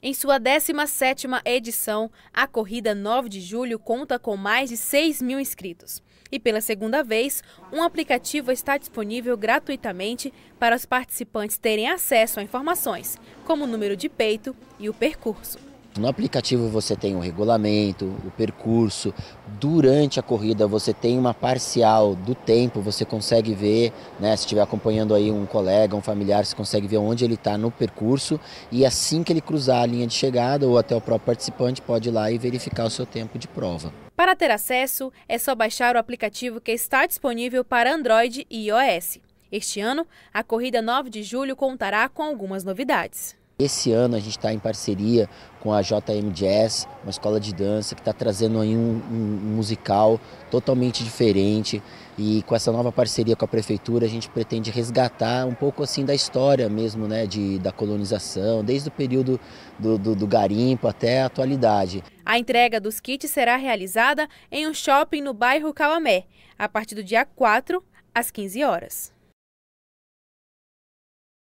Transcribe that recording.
Em sua 17ª edição, a corrida 9 de julho conta com mais de 6 mil inscritos. E pela segunda vez, um aplicativo está disponível gratuitamente para os participantes terem acesso a informações, como o número de peito e o percurso. No aplicativo você tem o regulamento, o percurso. Durante a corrida você tem uma parcial do tempo, você consegue ver, né, se estiver acompanhando aí um colega, um familiar, você consegue ver onde ele está no percurso e assim que ele cruzar a linha de chegada ou até o próprio participante pode ir lá e verificar o seu tempo de prova. Para ter acesso, é só baixar o aplicativo que está disponível para Android e iOS. Este ano, a corrida 9 de julho contará com algumas novidades. Esse ano a gente está em parceria com a JM Jazz, uma escola de dança que está trazendo aí um, um, musical totalmente diferente e com essa nova parceria com a prefeitura a gente pretende resgatar um pouco assim da história mesmo, né, de, da colonização, desde o período do, do, do garimpo até a atualidade. A entrega dos kits será realizada em um shopping no bairro Cauamé, a partir do dia 4 às 15 horas.